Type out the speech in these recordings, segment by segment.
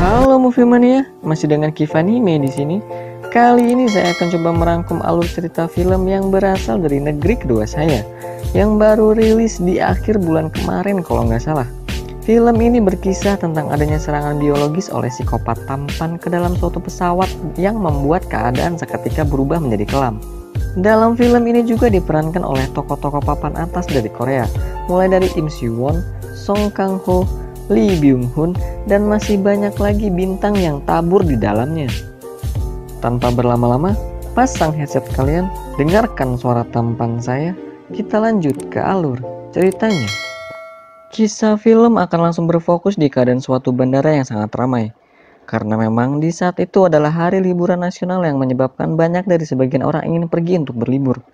Halo Movie Mania, masih dengan Kivanime di sini. Kali ini saya akan coba merangkum alur cerita film yang berasal dari negeri kedua saya, yang baru rilis di akhir bulan kemarin kalau nggak salah. Film ini berkisah tentang adanya serangan biologis oleh psikopat tampan ke dalam suatu pesawat yang membuat keadaan seketika berubah menjadi kelam. Dalam film ini juga diperankan oleh tokoh-tokoh papan atas dari Korea, mulai dari Im Siwon, Song Kang-ho, Lee Byung-hun, dan masih banyak lagi bintang yang tabur di dalamnya. Tanpa berlama-lama, pasang headset kalian, dengarkan suara tampan saya, kita lanjut ke alur ceritanya. Kisah film akan langsung berfokus di keadaan suatu bandara yang sangat ramai, karena memang di saat itu adalah hari liburan nasional yang menyebabkan banyak dari sebagian orang ingin pergi untuk berlibur.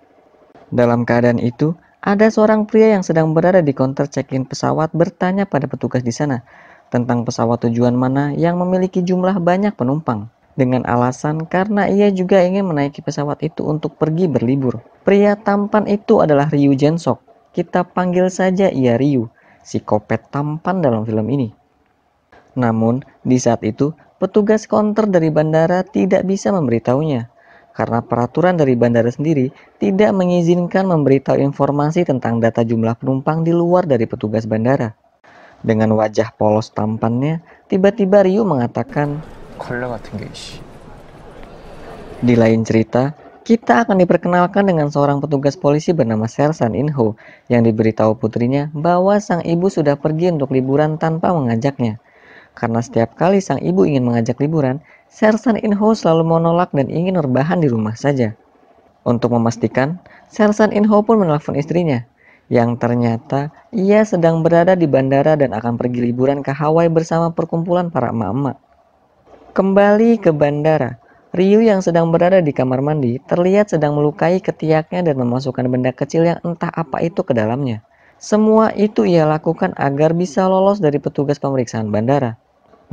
Dalam keadaan itu, ada seorang pria yang sedang berada di counter check-in pesawat bertanya pada petugas di sana tentang pesawat tujuan mana yang memiliki jumlah banyak penumpang dengan alasan karena ia juga ingin menaiki pesawat itu untuk pergi berlibur. Pria tampan itu adalah Ryu Jensok. Kita panggil saja ia Ryu psikopat tampan dalam film ini. Namun, di saat itu, petugas konter dari bandara tidak bisa memberitahunya karena peraturan dari bandara sendiri tidak mengizinkan memberitahu informasi tentang data jumlah penumpang di luar dari petugas bandara. Dengan wajah polos tampannya, tiba-tiba Ryu mengatakan, Di lain cerita, kita akan diperkenalkan dengan seorang petugas polisi bernama Sersan Inho yang diberitahu putrinya bahwa sang ibu sudah pergi untuk liburan tanpa mengajaknya. Karena setiap kali sang ibu ingin mengajak liburan, Sersan Inho selalu menolak dan ingin rebahan di rumah saja. Untuk memastikan, Sersan Inho pun menelpon istrinya yang ternyata ia sedang berada di bandara dan akan pergi liburan ke Hawaii bersama perkumpulan para emak-emak. Kembali ke bandara, Ryu yang sedang berada di kamar mandi terlihat sedang melukai ketiaknya dan memasukkan benda kecil yang entah apa itu ke dalamnya. Semua itu ia lakukan agar bisa lolos dari petugas pemeriksaan bandara.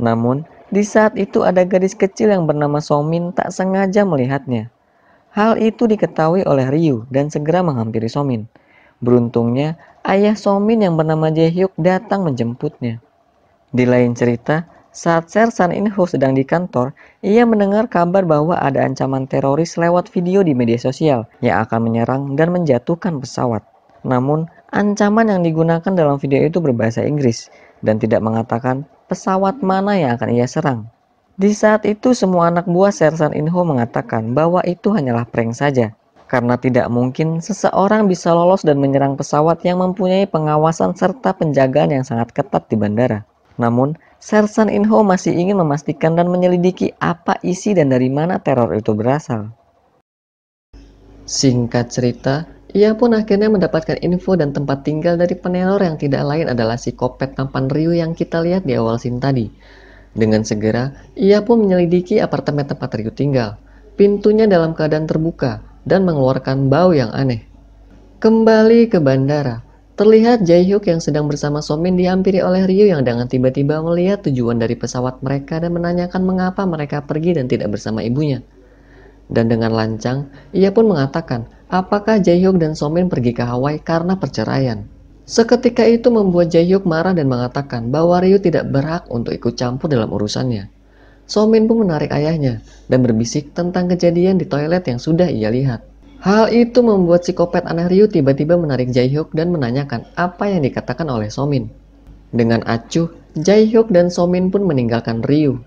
Namun, di saat itu ada gadis kecil yang bernama Somin tak sengaja melihatnya. Hal itu diketahui oleh Ryu dan segera menghampiri Somin. Beruntungnya, ayah Somin yang bernama Je-hyuk datang menjemputnya. Di lain cerita, saat Sersan Inho sedang di kantor, ia mendengar kabar bahwa ada ancaman teroris lewat video di media sosial yang akan menyerang dan menjatuhkan pesawat. Namun, ancaman yang digunakan dalam video itu berbahasa Inggris dan tidak mengatakan pesawat mana yang akan ia serang. Di saat itu, semua anak buah Sersan Inho mengatakan bahwa itu hanyalah prank saja, karena tidak mungkin seseorang bisa lolos dan menyerang pesawat yang mempunyai pengawasan serta penjagaan yang sangat ketat di bandara. Namun, Sersan Inho masih ingin memastikan dan menyelidiki apa isi dan dari mana teror itu berasal. Singkat cerita, ia pun akhirnya mendapatkan info dan tempat tinggal dari peneror yang tidak lain adalah si kopet tampan Ryu yang kita lihat di awal scene tadi. Dengan segera, ia pun menyelidiki apartemen tempat Ryu tinggal. Pintunya dalam keadaan terbuka dan mengeluarkan bau yang aneh. Kembali ke bandara, Terlihat Jae Hyuk yang sedang bersama Somin diampiri oleh Ryu yang dengan tiba-tiba melihat tujuan dari pesawat mereka dan menanyakan mengapa mereka pergi dan tidak bersama ibunya. Dan dengan lancang, ia pun mengatakan apakah Jae Hyuk dan Somin pergi ke Hawaii karena perceraian. Seketika itu membuat Jae Hyuk marah dan mengatakan bahwa Ryu tidak berhak untuk ikut campur dalam urusannya. Somin pun menarik ayahnya dan berbisik tentang kejadian di toilet yang sudah ia lihat. Hal itu membuat psikopat aneh Ryu tiba-tiba menarik Jaehyuk dan menanyakan apa yang dikatakan oleh Somin. Dengan acuh, Jaehyuk dan Somin pun meninggalkan Ryu.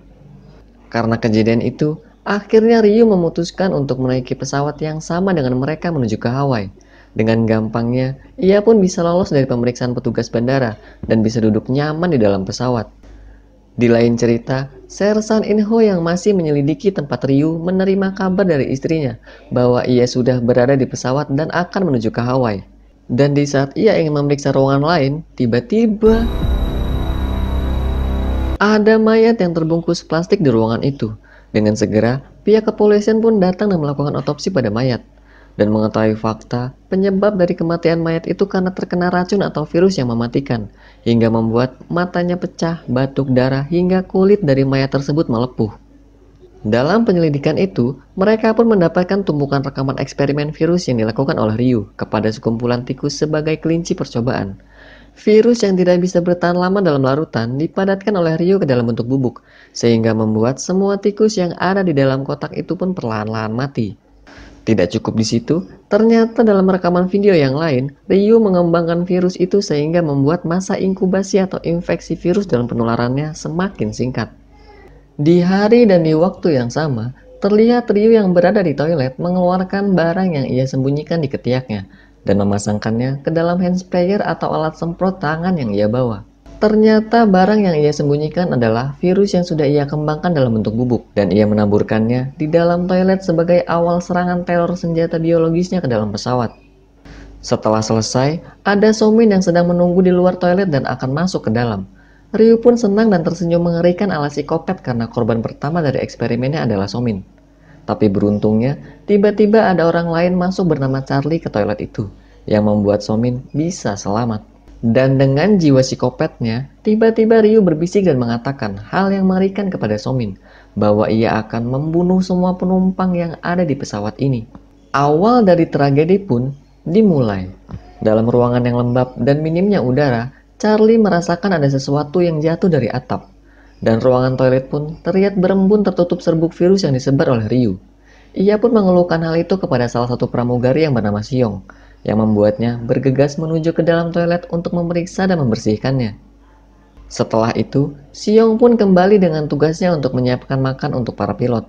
Karena kejadian itu, akhirnya Ryu memutuskan untuk menaiki pesawat yang sama dengan mereka menuju ke Hawaii. Dengan gampangnya, ia pun bisa lolos dari pemeriksaan petugas bandara dan bisa duduk nyaman di dalam pesawat. Di lain cerita, Sersan Inho yang masih menyelidiki tempat Ryu menerima kabar dari istrinya bahwa ia sudah berada di pesawat dan akan menuju ke Hawaii. Dan di saat ia ingin memeriksa ruangan lain, tiba-tiba ada mayat yang terbungkus plastik di ruangan itu. Dengan segera, pihak kepolisian pun datang dan melakukan otopsi pada mayat dan mengetahui fakta penyebab dari kematian mayat itu karena terkena racun atau virus yang mematikan, hingga membuat matanya pecah, batuk darah, hingga kulit dari mayat tersebut melepuh. Dalam penyelidikan itu, mereka pun mendapatkan tumpukan rekaman eksperimen virus yang dilakukan oleh Ryu kepada sekumpulan tikus sebagai kelinci percobaan. Virus yang tidak bisa bertahan lama dalam larutan dipadatkan oleh Ryu ke dalam bentuk bubuk, sehingga membuat semua tikus yang ada di dalam kotak itu pun perlahan-lahan mati. Tidak cukup di situ, ternyata dalam rekaman video yang lain, Ryu mengembangkan virus itu sehingga membuat masa inkubasi atau infeksi virus dalam penularannya semakin singkat. Di hari dan di waktu yang sama, terlihat Ryu yang berada di toilet mengeluarkan barang yang ia sembunyikan di ketiaknya dan memasangkannya ke dalam hand sprayer atau alat semprot tangan yang ia bawa. Ternyata barang yang ia sembunyikan adalah virus yang sudah ia kembangkan dalam bentuk bubuk dan ia menaburkannya di dalam toilet sebagai awal serangan teror senjata biologisnya ke dalam pesawat. Setelah selesai, ada Somin yang sedang menunggu di luar toilet dan akan masuk ke dalam. Ryu pun senang dan tersenyum mengerikan ala psikopat karena korban pertama dari eksperimennya adalah Somin. Tapi beruntungnya, tiba-tiba ada orang lain masuk bernama Charlie ke toilet itu, yang membuat Somin bisa selamat. Dan dengan jiwa psikopatnya, tiba-tiba Ryu berbisik dan mengatakan hal yang mengerikan kepada Somin, bahwa ia akan membunuh semua penumpang yang ada di pesawat ini. Awal dari tragedi pun dimulai. Dalam ruangan yang lembab dan minimnya udara, Charlie merasakan ada sesuatu yang jatuh dari atap. Dan ruangan toilet pun terlihat berembun tertutup serbuk virus yang disebar oleh Ryu. Ia pun mengeluhkan hal itu kepada salah satu pramugari yang bernama Siong, yang membuatnya bergegas menuju ke dalam toilet untuk memeriksa dan membersihkannya. Setelah itu, Siong pun kembali dengan tugasnya untuk menyiapkan makan untuk para pilot.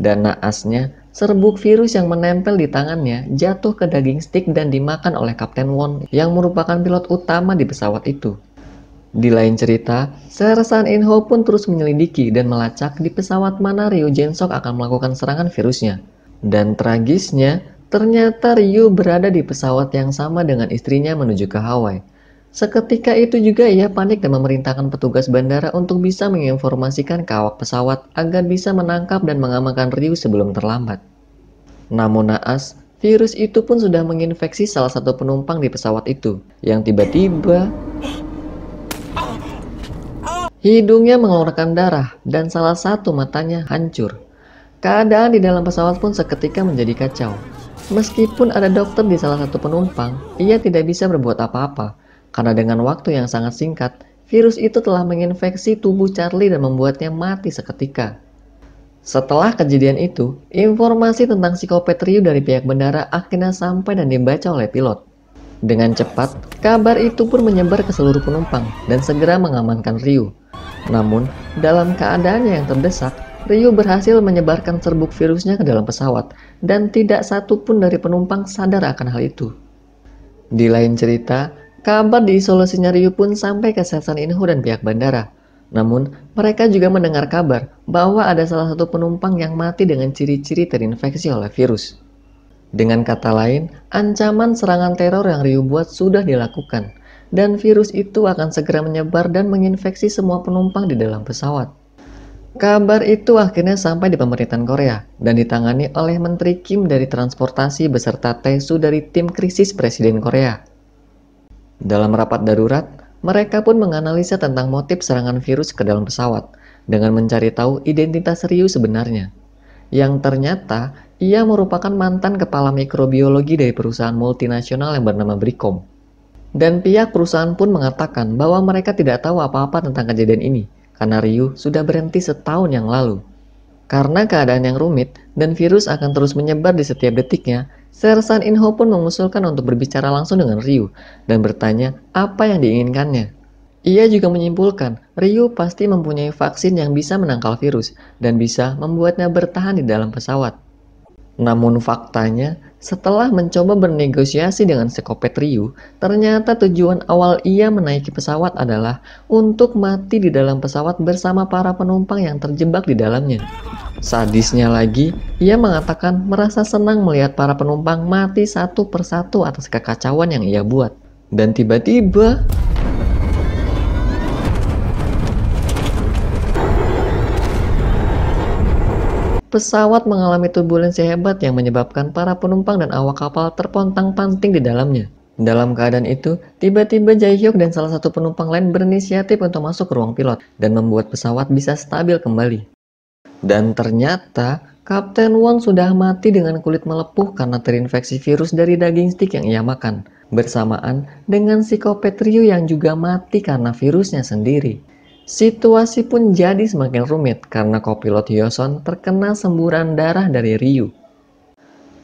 Dan naasnya, serbuk virus yang menempel di tangannya jatuh ke daging stick dan dimakan oleh Kapten Won yang merupakan pilot utama di pesawat itu. Di lain cerita, Sersan Inho pun terus menyelidiki dan melacak di pesawat mana Ryu Jensok akan melakukan serangan virusnya. Dan tragisnya, Ternyata Ryu berada di pesawat yang sama dengan istrinya menuju ke Hawaii. Seketika itu juga ia panik dan memerintahkan petugas bandara untuk bisa menginformasikan ke awak pesawat agar bisa menangkap dan mengamankan Ryu sebelum terlambat. Namun naas, virus itu pun sudah menginfeksi salah satu penumpang di pesawat itu, yang tiba-tiba hidungnya mengeluarkan darah dan salah satu matanya hancur. Keadaan di dalam pesawat pun seketika menjadi kacau. Meskipun ada dokter di salah satu penumpang, ia tidak bisa berbuat apa-apa karena dengan waktu yang sangat singkat, virus itu telah menginfeksi tubuh Charlie dan membuatnya mati seketika. Setelah kejadian itu, informasi tentang psikopat Ryu dari pihak bandara akhirnya sampai dan dibaca oleh pilot. Dengan cepat, kabar itu pun menyebar ke seluruh penumpang dan segera mengamankan Ryu. Namun, dalam keadaannya yang terdesak, Ryu berhasil menyebarkan serbuk virusnya ke dalam pesawat, dan tidak satu pun dari penumpang sadar akan hal itu. Di lain cerita, kabar diisolasinya Ryu pun sampai ke Sersan Inho dan pihak bandara. Namun, mereka juga mendengar kabar bahwa ada salah satu penumpang yang mati dengan ciri-ciri terinfeksi oleh virus. Dengan kata lain, ancaman serangan teror yang Ryu buat sudah dilakukan, dan virus itu akan segera menyebar dan menginfeksi semua penumpang di dalam pesawat. Kabar itu akhirnya sampai di pemerintahan Korea dan ditangani oleh Menteri Kim dari Transportasi beserta Taesu dari tim krisis Presiden Korea. Dalam rapat darurat, mereka pun menganalisa tentang motif serangan virus ke dalam pesawat dengan mencari tahu identitas Ryu sebenarnya. Yang ternyata ia merupakan mantan kepala mikrobiologi dari perusahaan multinasional yang bernama Bricom. Dan pihak perusahaan pun mengatakan bahwa mereka tidak tahu apa-apa tentang kejadian ini karena Ryu sudah berhenti setahun yang lalu. Karena keadaan yang rumit dan virus akan terus menyebar di setiap detiknya, Sersan Inho pun mengusulkan untuk berbicara langsung dengan Ryu dan bertanya apa yang diinginkannya. Ia juga menyimpulkan, Ryu pasti mempunyai vaksin yang bisa menangkal virus dan bisa membuatnya bertahan di dalam pesawat. Namun faktanya, setelah mencoba bernegosiasi dengan Sekopet Ryu, ternyata tujuan awal ia menaiki pesawat adalah untuk mati di dalam pesawat bersama para penumpang yang terjebak di dalamnya. Sadisnya lagi, ia mengatakan merasa senang melihat para penumpang mati satu persatu atas kekacauan yang ia buat. Dan tiba-tiba... pesawat mengalami turbulensi hebat yang menyebabkan para penumpang dan awak kapal terpontang-panting di dalamnya. Dalam keadaan itu, tiba-tiba Hyuk dan salah satu penumpang lain berinisiatif untuk masuk ke ruang pilot dan membuat pesawat bisa stabil kembali. Dan ternyata, Kapten Won sudah mati dengan kulit melepuh karena terinfeksi virus dari daging stik yang ia makan, bersamaan dengan Ryu yang juga mati karena virusnya sendiri. Situasi pun jadi semakin rumit karena kopilot Hyoson terkena semburan darah dari Ryu.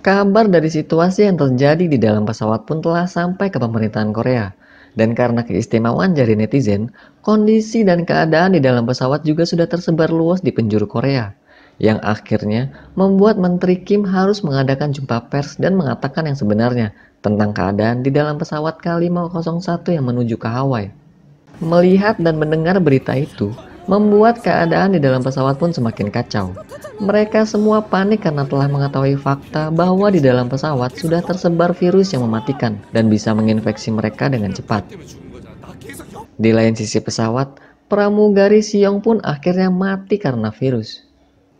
Kabar dari situasi yang terjadi di dalam pesawat pun telah sampai ke pemerintahan Korea. Dan karena keistimewaan jari netizen, kondisi dan keadaan di dalam pesawat juga sudah tersebar luas di penjuru Korea. Yang akhirnya membuat Menteri Kim harus mengadakan jumpa pers dan mengatakan yang sebenarnya tentang keadaan di dalam pesawat K501 yang menuju ke Hawaii. Melihat dan mendengar berita itu membuat keadaan di dalam pesawat pun semakin kacau. Mereka semua panik karena telah mengetahui fakta bahwa di dalam pesawat sudah tersebar virus yang mematikan dan bisa menginfeksi mereka dengan cepat. Di lain sisi pesawat, pramugari Siong pun akhirnya mati karena virus.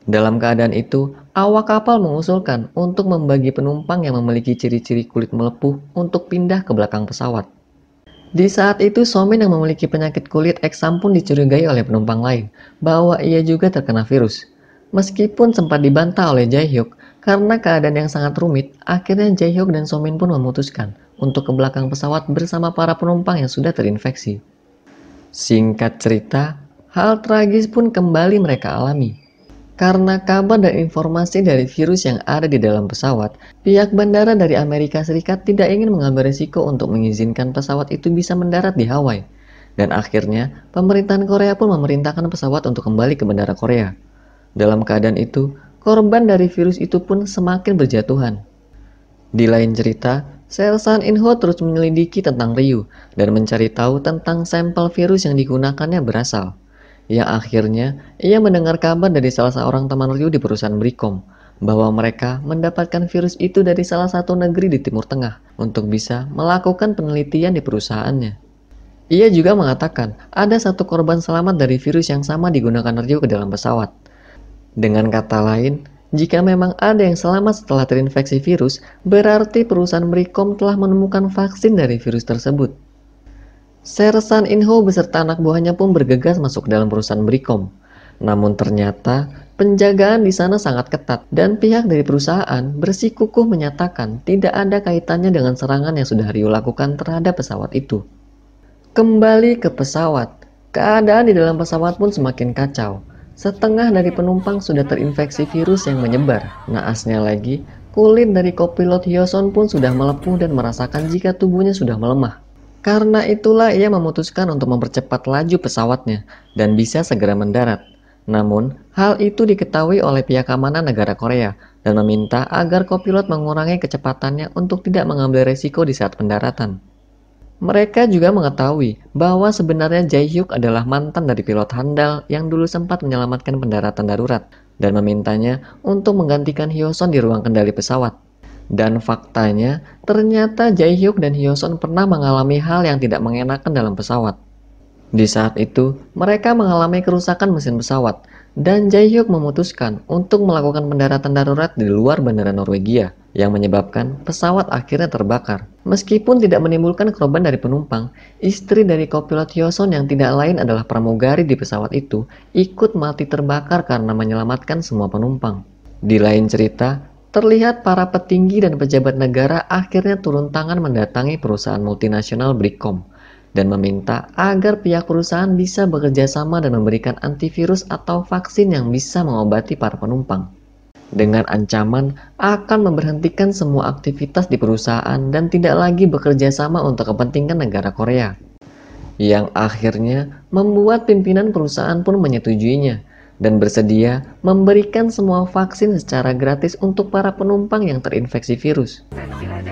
Dalam keadaan itu, awak kapal mengusulkan untuk membagi penumpang yang memiliki ciri-ciri kulit melepuh untuk pindah ke belakang pesawat. Di saat itu, Somin yang memiliki penyakit kulit eksam pun dicurigai oleh penumpang lain bahwa ia juga terkena virus. Meskipun sempat dibantah oleh Jae Hyuk karena keadaan yang sangat rumit, akhirnya Jae Hyuk dan Somin pun memutuskan untuk ke belakang pesawat bersama para penumpang yang sudah terinfeksi. Singkat cerita, hal tragis pun kembali mereka alami. Karena kabar dan informasi dari virus yang ada di dalam pesawat, pihak bandara dari Amerika Serikat tidak ingin mengambil risiko untuk mengizinkan pesawat itu bisa mendarat di Hawaii. Dan akhirnya, pemerintahan Korea pun memerintahkan pesawat untuk kembali ke bandara Korea. Dalam keadaan itu, korban dari virus itu pun semakin berjatuhan. Di lain cerita, in Inho terus menyelidiki tentang Ryu dan mencari tahu tentang sampel virus yang digunakannya berasal yang akhirnya ia mendengar kabar dari salah seorang teman Ryu di perusahaan Bricom bahwa mereka mendapatkan virus itu dari salah satu negeri di Timur Tengah untuk bisa melakukan penelitian di perusahaannya. Ia juga mengatakan ada satu korban selamat dari virus yang sama digunakan Ryu ke dalam pesawat. Dengan kata lain, jika memang ada yang selamat setelah terinfeksi virus, berarti perusahaan Bricom telah menemukan vaksin dari virus tersebut. Sersan Inho beserta anak buahnya pun bergegas masuk dalam perusahaan Brikom. Namun ternyata penjagaan di sana sangat ketat dan pihak dari perusahaan bersikukuh menyatakan tidak ada kaitannya dengan serangan yang sudah Rio lakukan terhadap pesawat itu. Kembali ke pesawat, keadaan di dalam pesawat pun semakin kacau. Setengah dari penumpang sudah terinfeksi virus yang menyebar. Naasnya lagi, kulit dari kopilot Hyoson pun sudah melepuh dan merasakan jika tubuhnya sudah melemah. Karena itulah ia memutuskan untuk mempercepat laju pesawatnya dan bisa segera mendarat. Namun, hal itu diketahui oleh pihak keamanan negara Korea dan meminta agar kopilot mengurangi kecepatannya untuk tidak mengambil resiko di saat pendaratan. Mereka juga mengetahui bahwa sebenarnya Jae Hyuk adalah mantan dari pilot handal yang dulu sempat menyelamatkan pendaratan darurat dan memintanya untuk menggantikan Hyoson di ruang kendali pesawat. Dan faktanya, ternyata Jaehyuk dan Hyosun pernah mengalami hal yang tidak mengenakan dalam pesawat. Di saat itu, mereka mengalami kerusakan mesin pesawat, dan Jaehyuk memutuskan untuk melakukan pendaratan darurat di luar bandara Norwegia, yang menyebabkan pesawat akhirnya terbakar. Meskipun tidak menimbulkan korban dari penumpang, istri dari kopilot Hyosun yang tidak lain adalah pramugari di pesawat itu ikut mati terbakar karena menyelamatkan semua penumpang. Di lain cerita, terlihat para petinggi dan pejabat negara akhirnya turun tangan mendatangi perusahaan multinasional Bricom dan meminta agar pihak perusahaan bisa bekerja sama dan memberikan antivirus atau vaksin yang bisa mengobati para penumpang. Dengan ancaman akan memberhentikan semua aktivitas di perusahaan dan tidak lagi bekerja sama untuk kepentingan negara Korea. Yang akhirnya membuat pimpinan perusahaan pun menyetujuinya dan bersedia memberikan semua vaksin secara gratis untuk para penumpang yang terinfeksi virus.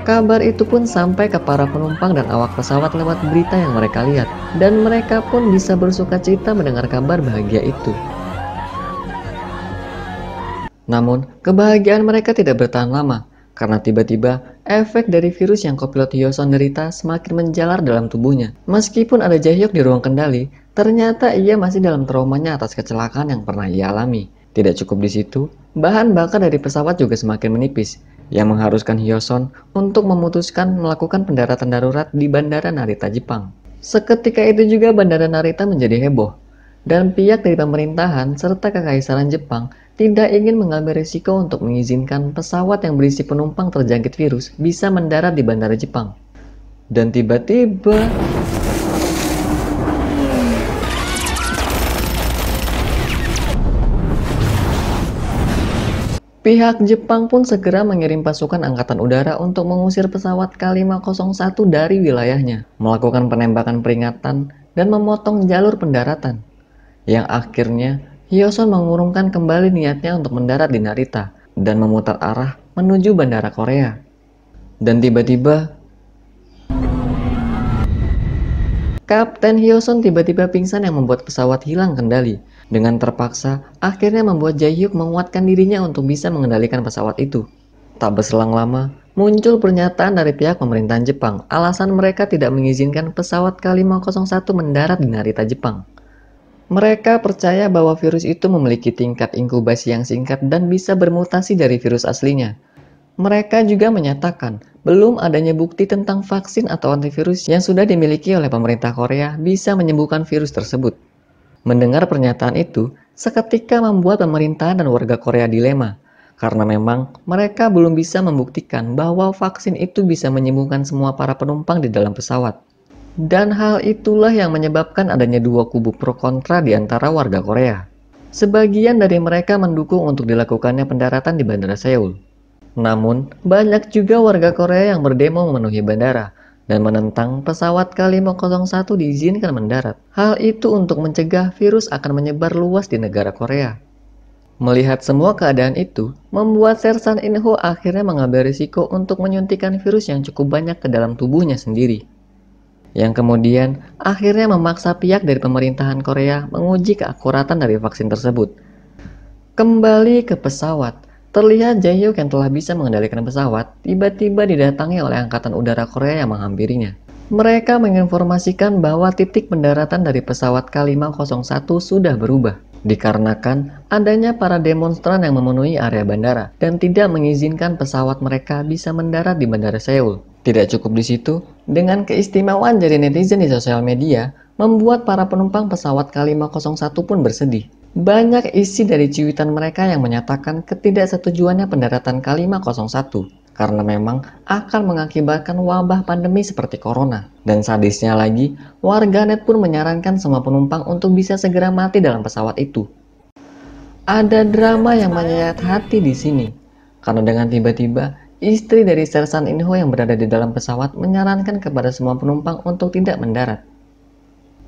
Kabar itu pun sampai ke para penumpang dan awak pesawat lewat berita yang mereka lihat, dan mereka pun bisa bersuka cita mendengar kabar bahagia itu. Namun, kebahagiaan mereka tidak bertahan lama, karena tiba-tiba, efek dari virus yang kopilot Hyoson derita semakin menjalar dalam tubuhnya. Meskipun ada Jaehyuk di ruang kendali, ternyata ia masih dalam traumanya atas kecelakaan yang pernah ia alami. Tidak cukup di situ, bahan bakar dari pesawat juga semakin menipis, yang mengharuskan Hyoson untuk memutuskan melakukan pendaratan darurat di Bandara Narita, Jepang. Seketika itu juga Bandara Narita menjadi heboh, dan pihak dari pemerintahan serta kekaisaran Jepang tidak ingin mengambil risiko untuk mengizinkan pesawat yang berisi penumpang terjangkit virus bisa mendarat di bandara Jepang. Dan tiba-tiba Pihak Jepang pun segera mengirim pasukan angkatan udara untuk mengusir pesawat K501 dari wilayahnya, melakukan penembakan peringatan dan memotong jalur pendaratan, yang akhirnya Hyoson mengurungkan kembali niatnya untuk mendarat di Narita dan memutar arah menuju bandara Korea. Dan tiba-tiba, Kapten Hyoson tiba-tiba pingsan yang membuat pesawat hilang kendali. Dengan terpaksa, akhirnya membuat Jaehyuk menguatkan dirinya untuk bisa mengendalikan pesawat itu. Tak berselang lama, muncul pernyataan dari pihak pemerintahan Jepang alasan mereka tidak mengizinkan pesawat K-501 mendarat di Narita, Jepang. Mereka percaya bahwa virus itu memiliki tingkat inkubasi yang singkat dan bisa bermutasi dari virus aslinya. Mereka juga menyatakan belum adanya bukti tentang vaksin atau antivirus yang sudah dimiliki oleh pemerintah Korea bisa menyembuhkan virus tersebut. Mendengar pernyataan itu, seketika membuat pemerintah dan warga Korea dilema, karena memang mereka belum bisa membuktikan bahwa vaksin itu bisa menyembuhkan semua para penumpang di dalam pesawat. Dan hal itulah yang menyebabkan adanya dua kubu pro kontra di antara warga Korea. Sebagian dari mereka mendukung untuk dilakukannya pendaratan di Bandara Seoul. Namun, banyak juga warga Korea yang berdemo memenuhi bandara dan menentang pesawat k 501 diizinkan mendarat. Hal itu untuk mencegah virus akan menyebar luas di negara Korea. Melihat semua keadaan itu, membuat Sersan Inho akhirnya mengambil risiko untuk menyuntikkan virus yang cukup banyak ke dalam tubuhnya sendiri yang kemudian akhirnya memaksa pihak dari pemerintahan Korea menguji keakuratan dari vaksin tersebut. Kembali ke pesawat, terlihat Jaehyuk yang telah bisa mengendalikan pesawat tiba-tiba didatangi oleh Angkatan Udara Korea yang menghampirinya. Mereka menginformasikan bahwa titik pendaratan dari pesawat K501 sudah berubah dikarenakan adanya para demonstran yang memenuhi area bandara dan tidak mengizinkan pesawat mereka bisa mendarat di Bandara Seoul. Tidak cukup di situ, dengan keistimewaan jadi netizen di sosial media, membuat para penumpang pesawat K501 pun bersedih. Banyak isi dari cuitan mereka yang menyatakan ketidaksetujuannya pendaratan K501 karena memang akan mengakibatkan wabah pandemi seperti corona. Dan sadisnya lagi, warganet pun menyarankan semua penumpang untuk bisa segera mati dalam pesawat itu. Ada drama yang menyayat hati di sini, karena dengan tiba-tiba Istri dari Sersan Inho yang berada di dalam pesawat menyarankan kepada semua penumpang untuk tidak mendarat.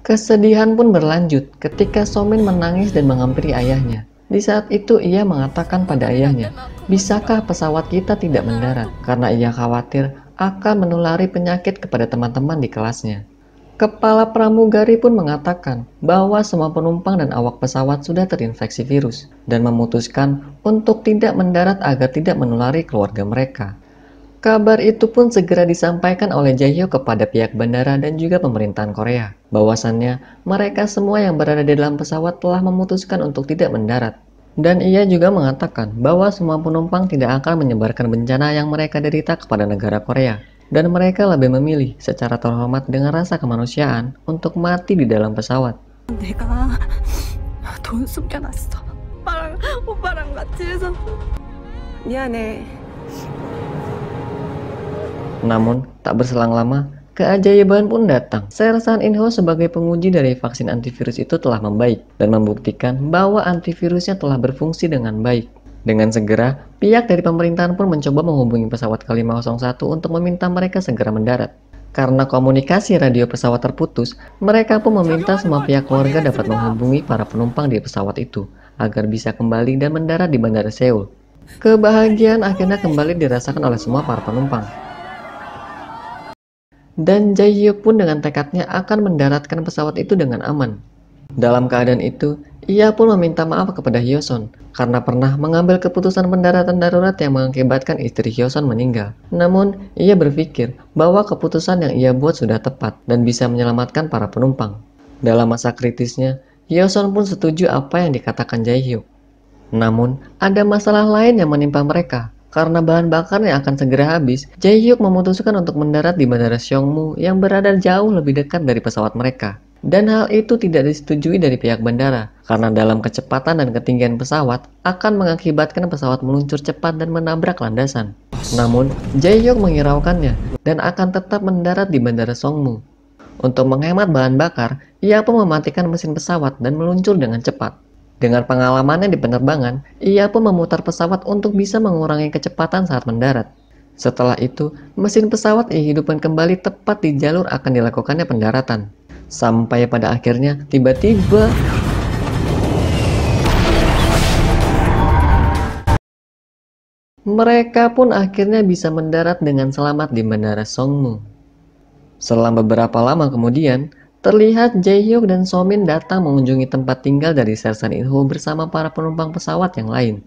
Kesedihan pun berlanjut ketika Somin menangis dan menghampiri ayahnya. Di saat itu ia mengatakan pada ayahnya, bisakah pesawat kita tidak mendarat? Karena ia khawatir akan menulari penyakit kepada teman-teman di kelasnya. Kepala pramugari pun mengatakan bahwa semua penumpang dan awak pesawat sudah terinfeksi virus dan memutuskan untuk tidak mendarat agar tidak menulari keluarga mereka. Kabar itu pun segera disampaikan oleh Jaehyo kepada pihak bandara dan juga pemerintahan Korea. Bahwasannya, mereka semua yang berada di dalam pesawat telah memutuskan untuk tidak mendarat. Dan ia juga mengatakan bahwa semua penumpang tidak akan menyebarkan bencana yang mereka derita kepada negara Korea dan mereka lebih memilih secara terhormat dengan rasa kemanusiaan untuk mati di dalam pesawat. Namun, tak berselang lama, keajaiban pun datang. Sersan Inho sebagai penguji dari vaksin antivirus itu telah membaik dan membuktikan bahwa antivirusnya telah berfungsi dengan baik. Dengan segera, pihak dari pemerintahan pun mencoba menghubungi pesawat K501 untuk meminta mereka segera mendarat. Karena komunikasi radio pesawat terputus, mereka pun meminta semua pihak keluarga dapat menghubungi para penumpang di pesawat itu agar bisa kembali dan mendarat di Bandara Seoul. Kebahagiaan akhirnya kembali dirasakan oleh semua para penumpang. Dan Jaehyuk pun dengan tekadnya akan mendaratkan pesawat itu dengan aman. Dalam keadaan itu, ia pun meminta maaf kepada Hyoson karena pernah mengambil keputusan pendaratan darurat yang mengakibatkan istri Hyoson meninggal. Namun, ia berpikir bahwa keputusan yang ia buat sudah tepat dan bisa menyelamatkan para penumpang. Dalam masa kritisnya, Hyoson pun setuju apa yang dikatakan Jae Hyuk. Namun, ada masalah lain yang menimpa mereka. Karena bahan bakar yang akan segera habis, Jae Hyuk memutuskan untuk mendarat di Bandara Seongmu yang berada jauh lebih dekat dari pesawat mereka. Dan hal itu tidak disetujui dari pihak bandara, karena dalam kecepatan dan ketinggian pesawat akan mengakibatkan pesawat meluncur cepat dan menabrak landasan. Namun, Jaeyok menghiraukannya dan akan tetap mendarat di Bandara Songmu. Untuk menghemat bahan bakar, ia pun mematikan mesin pesawat dan meluncur dengan cepat. Dengan pengalamannya di penerbangan, ia pun memutar pesawat untuk bisa mengurangi kecepatan saat mendarat. Setelah itu, mesin pesawat dihidupkan kembali tepat di jalur akan dilakukannya pendaratan sampai pada akhirnya tiba-tiba mereka pun akhirnya bisa mendarat dengan selamat di Bandara Songmu. Selang beberapa lama kemudian, terlihat Jae Hyuk dan So Min datang mengunjungi tempat tinggal dari Sersan Inho bersama para penumpang pesawat yang lain,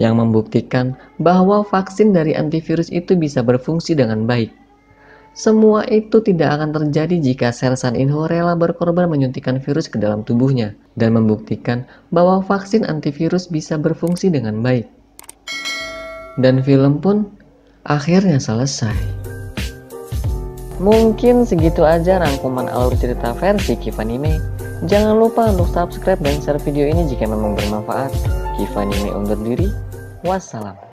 yang membuktikan bahwa vaksin dari antivirus itu bisa berfungsi dengan baik. Semua itu tidak akan terjadi jika Sersan Inho rela berkorban menyuntikkan virus ke dalam tubuhnya dan membuktikan bahwa vaksin antivirus bisa berfungsi dengan baik. Dan film pun akhirnya selesai. Mungkin segitu aja rangkuman alur cerita versi Kivanime. Jangan lupa untuk subscribe dan share video ini jika memang bermanfaat. Kivanime undur diri. Wassalamualaikum.